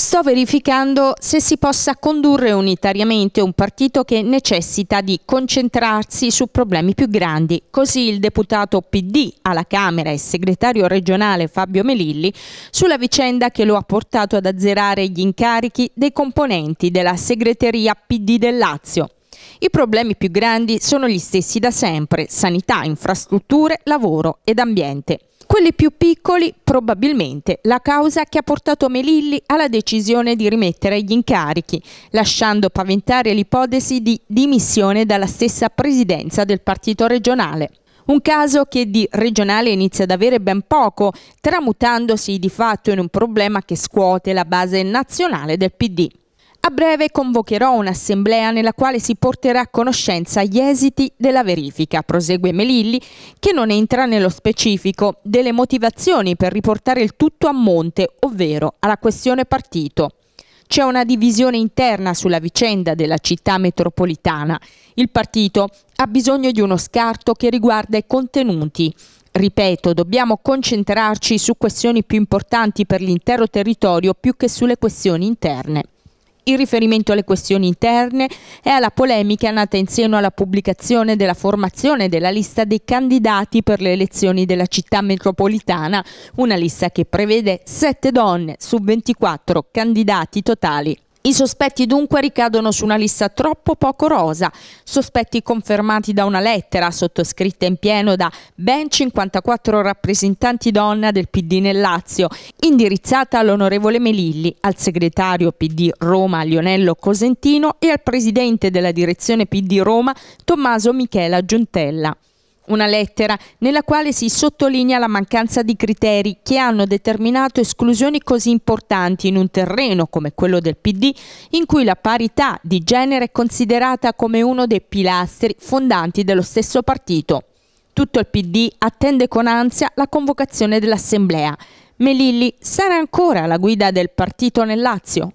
Sto verificando se si possa condurre unitariamente un partito che necessita di concentrarsi su problemi più grandi. Così il deputato PD alla Camera e segretario regionale Fabio Melilli sulla vicenda che lo ha portato ad azzerare gli incarichi dei componenti della segreteria PD del Lazio. I problemi più grandi sono gli stessi da sempre, sanità, infrastrutture, lavoro ed ambiente. Quelli più piccoli, probabilmente, la causa che ha portato Melilli alla decisione di rimettere gli incarichi, lasciando paventare l'ipotesi di dimissione dalla stessa presidenza del partito regionale. Un caso che di regionale inizia ad avere ben poco, tramutandosi di fatto in un problema che scuote la base nazionale del PD. A breve convocherò un'assemblea nella quale si porterà a conoscenza gli esiti della verifica, prosegue Melilli, che non entra nello specifico delle motivazioni per riportare il tutto a monte, ovvero alla questione partito. C'è una divisione interna sulla vicenda della città metropolitana. Il partito ha bisogno di uno scarto che riguarda i contenuti. Ripeto, dobbiamo concentrarci su questioni più importanti per l'intero territorio più che sulle questioni interne in riferimento alle questioni interne e alla polemica nata in seno alla pubblicazione della formazione della lista dei candidati per le elezioni della città metropolitana, una lista che prevede 7 donne su 24 candidati totali i sospetti dunque ricadono su una lista troppo poco rosa, sospetti confermati da una lettera sottoscritta in pieno da ben 54 rappresentanti donna del PD nel Lazio, indirizzata all'onorevole Melilli, al segretario PD Roma Lionello Cosentino e al presidente della direzione PD Roma Tommaso Michela Giuntella una lettera nella quale si sottolinea la mancanza di criteri che hanno determinato esclusioni così importanti in un terreno come quello del PD, in cui la parità di genere è considerata come uno dei pilastri fondanti dello stesso partito. Tutto il PD attende con ansia la convocazione dell'Assemblea. Melilli sarà ancora la guida del partito nel Lazio?